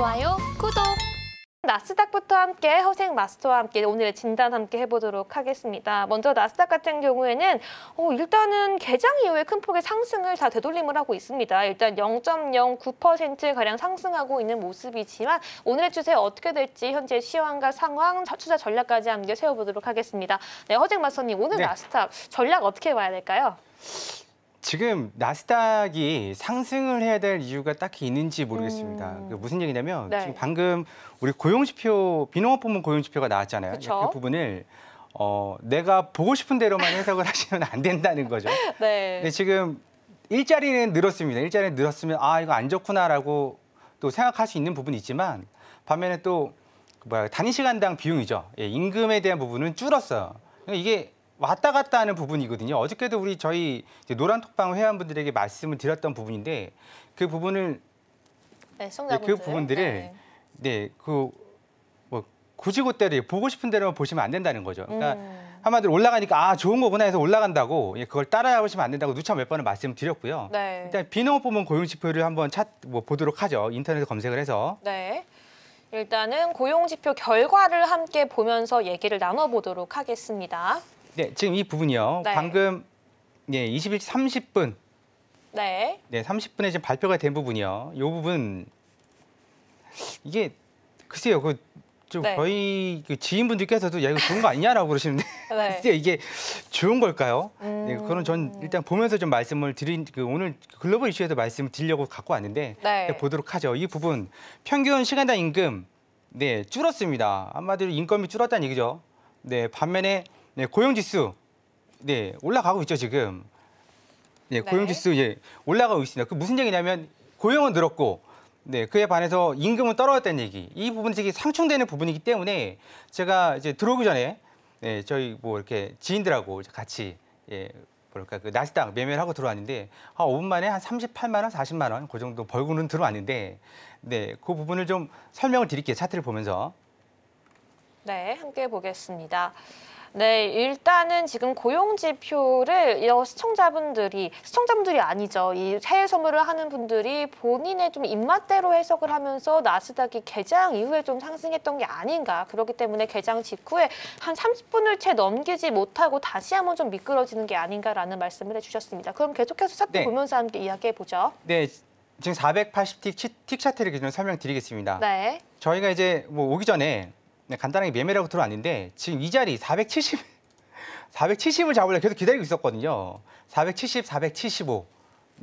좋아요, 구독! 나스닥부터 함께 허생 마스터와 함께 오늘의 진단 함께 해보도록 하겠습니다. 먼저 나스닥 같은 경우에는 어, 일단은 개장 이후에 큰 폭의 상승을 다 되돌림을 하고 있습니다. 일단 0.09%가량 상승하고 있는 모습이지만 오늘의 추세 어떻게 될지 현재 시황과 상황, 투자 전략까지 함께 세워보도록 하겠습니다. 네, 허생 마스터님 오늘 네. 나스닥 전략 어떻게 봐야 될까요? 지금 나스닥이 상승을 해야 될 이유가 딱히 있는지 모르겠습니다. 음. 그 무슨 얘기냐면 네. 지금 방금 우리 고용지표 비농업 부문 고용지표가 나왔잖아요. 그쵸? 그 부분을 어, 내가 보고 싶은 대로만 해석을 하시면 안 된다는 거죠. 네. 근데 지금 일자리는 늘었습니다. 일자리는 늘었으면 아 이거 안 좋구나라고 또 생각할 수 있는 부분이 있지만 반면에 또 그 뭐야 단위 시간당 비용이죠. 예, 임금에 대한 부분은 줄었어요. 그러니까 이게 왔다 갔다 하는 부분이거든요. 어저께도 우리 저희 노란톡방 회원분들에게 말씀을 드렸던 부분인데 그 부분을 네, 네, 그 부분들을 네그 네, 뭐 굳이 그때를 보고 싶은 대로 보시면 안 된다는 거죠. 그러니까 음. 한마디로 올라가니까 아 좋은 거구나 해서 올라간다고 예, 그걸 따라해보시면안 된다고 누차 몇 번을 말씀드렸고요. 을 네. 일단 비농업 부문 고용 지표를 한번 찾 뭐 보도록 하죠. 인터넷에 검색을 해서. 네. 일단은 고용 지표 결과를 함께 보면서 얘기를 나눠 보도록 하겠습니다. 네, 지금 이 부분이요. 네. 방금 예, 21시 30분. 네. 네, 30분에 지금 발표가 된 부분이요. 요 부분 이게 글쎄요. 그좀 네. 저희 그 지인분들께서도 야 이거 좋은 거 아니냐라고 그러시는데 네. 글쎄요 이게 좋은 걸까요? 네, 음... 네, 그거는 전 일단 보면서 좀 말씀을 드린 그 오늘 글로벌 이슈에도 말씀을 드리려고 갖고 왔는데 네. 보도록 하죠. 이 부분 평균 시간당 임금 네 줄었습니다. 한마디로 인건비 줄었다는 얘기죠. 네 반면에 네, 고용 지수 네, 올라가고 있죠, 지금. 네, 네, 고용 지수 예, 올라가고 있습니다. 그 무슨 얘기냐면 고용은 늘었고 네, 그에 반해서 임금은 떨어졌다는 얘기. 이 부분이 되게 상충되는 부분이기 때문에 제가 이제 들어오기 전에 네, 저희 뭐 이렇게 지인들하고 같이 예, 뭐랄까 그 나스닥 매매를 하고 들어왔는데 한 아, 5분 만에 한 38만 원, 40만 원 그 정도 벌고는 들어왔는데 네, 그 부분을 좀 설명을 드릴게요. 차트를 보면서. 네, 함께 보겠습니다. 네, 일단은 지금 고용지표를 시청자분들이, 시청자분들이 아니죠. 이새해 선물을 하는 분들이 본인의 좀 입맛대로 해석을 하면서 나스닥이 개장 이후에 좀 상승했던 게 아닌가. 그렇기 때문에 개장 직후에 한 30분을 채 넘기지 못하고 다시 한번 좀 미끄러지는 게 아닌가라는 말씀을 해주셨습니다. 그럼 계속해서 차트 네. 보면서 함께 이야기해 보죠. 네, 지금 480틱 틱 차트를 기준 설명드리겠습니다. 네. 저희가 이제 뭐 오기 전에 네, 간단하게 매매라고 들어왔는데 지금 이 자리 470, 470을 잡으려고 계속 기다리고 있었거든요. 470, 475,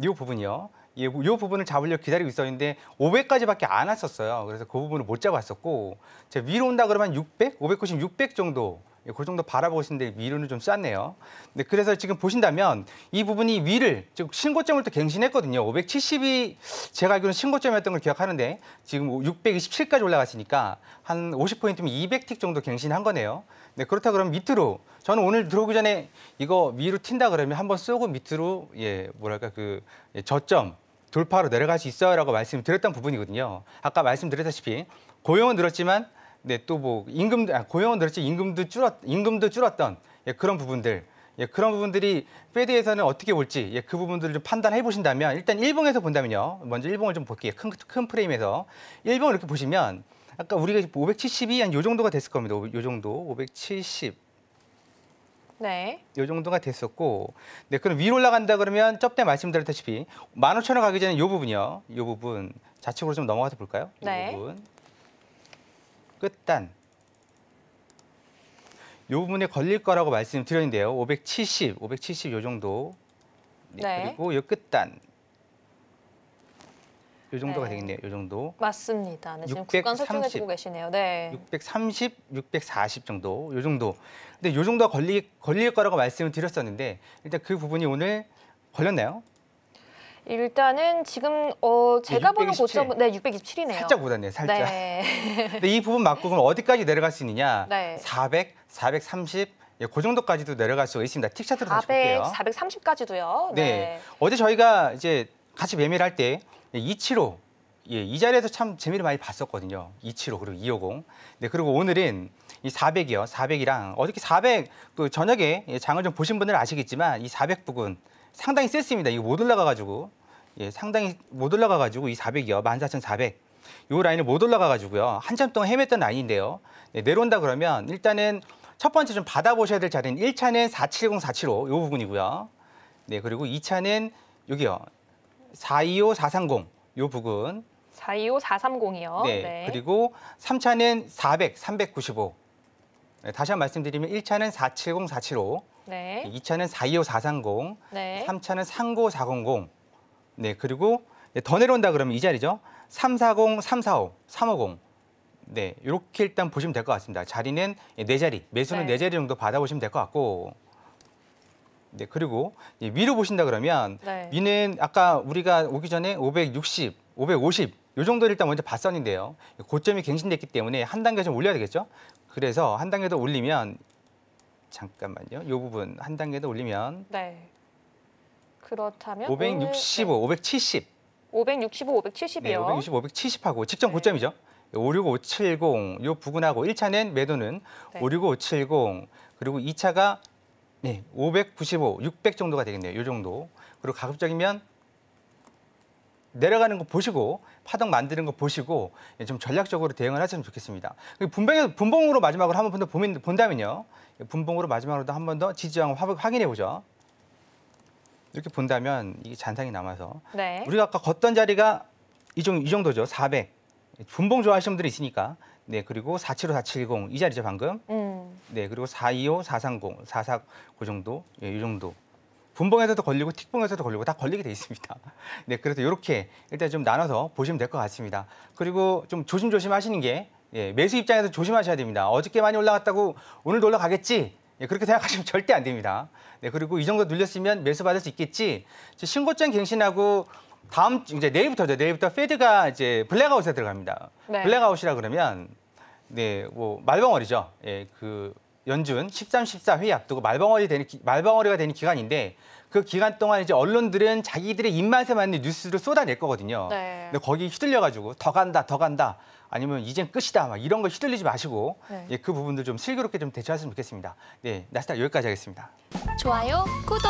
이 부분이요. 이, 예, 이 부분을 잡으려고 기다리고 있었는데 500까지밖에 안 왔었어요. 그래서 그 부분을 못 잡았었고 제가 위로 온다 그러면 600, 590, 600 정도 예, 그 정도 바라보시는데 위로는 좀 쌌네요. 네, 그래서 지금 보신다면 이 부분이 위를 즉 신고점을 또 갱신했거든요. 570이 제가 알기로는 신고점이었던 걸 기억하는데 지금 627까지 올라갔으니까 한 50포인트면 200틱 정도 갱신한 거네요. 네, 그렇다 그러면 밑으로 저는 오늘 들어오기 전에 이거 위로 튄다 그러면 한번 쏘고 밑으로 예 뭐랄까 그 예, 저점 돌파로 내려갈 수 있어요라고 말씀드렸던 부분이거든요. 아까 말씀드렸다시피 고용은 늘었지만 네, 또 뭐 임금 아, 고용은 늘었지 임금도 줄었 임금도 줄었던 예, 그런 부분들 예, 그런 부분들이 페드에서는 어떻게 볼지 예, 그 부분들을 좀 판단해 보신다면 일단 일봉에서 본다면요. 먼저 일봉을 좀 볼게요. 큰, 큰 프레임에서 일봉을 이렇게 보시면 아까 우리가 570이 한 요 정도가 됐을 겁니다. 요 정도 570. 네. 요 정도가 됐었고, 네 그럼 위로 올라간다 그러면 저때 말씀드렸다시피 만 오천 원 가기 전에 요 부분이요, 요 부분 좌측으로 좀 넘어가서 볼까요? 네. 요 부분. 끝단 이 부분에 걸릴 거라고 말씀드렸는데요. 570, 570 요 정도. 네. 네. 그리고 이 끝단. 요 정도가 네. 되겠네요. 요 정도. 맞습니다. 네, 지금 630, 구간 설정해 주고 계시네요. 네. 630, 640 정도. 요 정도. 근데 요 정도가 걸리, 걸릴 거라고 말씀을 드렸었는데 일단 그 부분이 오늘 걸렸나요? 일단은 지금 어 제가 보는 고점은 네 627이네요. 살짝 보왔네요 살짝. 네. 근데 이 부분 맞고 그럼 어디까지 내려갈 수 있느냐? 네. 400, 430, 예, 그 정도까지도 내려갈 수가 있습니다. 틱 차트로 다시 400, 볼게요. 430까지도요. 네. 네. 어제 저희가 이제 같이 매매를 할 때 275, 예, 예, 이 자리에서 참 재미를 많이 봤었거든요. 275 그리고 250. 네, 그리고 오늘은 이 400이요. 400이랑 어저께 400그 저녁에 예, 장을 좀 보신 분들은 아시겠지만 이 400 부근 상당히 셌습니다. 이거 못 올라가가지고 예, 상당히 못 올라가가지고 이 400이요, 14,400. 이 라인을 못 올라가가지고요. 한참 동안 헤맸던 라인인데요. 네, 내려온다 그러면 일단은 첫 번째 좀 받아보셔야 될 자리는 1차는 470, 475, 이 부분이고요. 네, 그리고 2차는 여기요. 425, 430, 이 부분. 425, 430이요. 네, 네. 그리고 3차는 400, 395. 네, 다시 한 번 말씀드리면 1차는 470, 475, 네. 2차는 425, 430, 네. 3차는 39, 400. 네, 그리고 더 내려온다 그러면 이 자리죠. 340, 345, 350. 네, 이렇게 일단 보시면 될 것 같습니다. 자리는 예, 네 자리, 매수는 네, 네 자리 정도 받아보시면 될 것 같고. 네, 그리고 위로 보신다 그러면 네. 위는 아까 우리가 오기 전에 560, 550요 정도 일단 먼저 봤었는데요. 고점이 갱신됐기 때문에 한 단계 좀 올려야 되겠죠. 그래서 한 단계 더 올리면 잠깐만요. 요 부분 한 단계 더 올리면 네. 그렇다면 565, 네. 570. 565, 570이요. 네, 565, 570하고 직전 네. 고점이죠. 565, 7 0요 부근하고 1차는 매도는 네. 565, 570, 그리고 2차가 네, 595, 600 정도가 되겠네요. 요 정도. 그리고 가급적이면 내려가는 거 보시고 파동 만드는 거 보시고 예, 좀 전략적으로 대응을 하셨으면 좋겠습니다. 그 분봉에, 분봉으로 마지막으로 한 번더 본다면요. 예, 분봉으로 마지막으로 한 번 더 지지형 확인해 보죠. 이렇게 본다면 이게 잔상이 남아서 네. 우리가 아까 걷던 자리가 이, 정, 이 정도죠. 400. 예, 분봉 좋아하시는 분들이 있으니까. 네, 그리고 475, 470 이 자리죠, 방금. 음. 네, 그리고 425, 430, 44그 정도. 예, 이 정도. 분봉에서도 걸리고 틱봉에서도 걸리고 다 걸리게 돼 있습니다. 네, 그래서 이렇게 일단 좀 나눠서 보시면 될 것 같습니다. 그리고 좀 조심조심 하시는 게 예, 매수 입장에서 조심하셔야 됩니다. 어저께 많이 올라갔다고 오늘도 올라가겠지? 예, 그렇게 생각하시면 절대 안 됩니다. 네, 그리고 이 정도 눌렸으면 매수 받을 수 있겠지? 신고점 갱신하고 다음 이제 내일부터죠. 내일부터 페드가 이제 블랙아웃에 들어갑니다. 네. 블랙아웃이라 그러면 네, 뭐 말벙어리죠. 예, 그 연준 13, 14회 앞두고 말벙어리 되는 말벙어리가 되는 기간인데 그 기간 동안 이제 언론들은 자기들의 입맛에 맞는 뉴스를 쏟아낼 거거든요. 네. 근데 거기 휘둘려가지고 더 간다, 더 간다. 아니면 이젠 끝이다 막 이런 거 휘둘리지 마시고 네. 예, 그 부분들 좀 슬기롭게 좀 대처했으면 좋겠습니다. 네, 나스닥 여기까지 하겠습니다. 좋아요, 구독.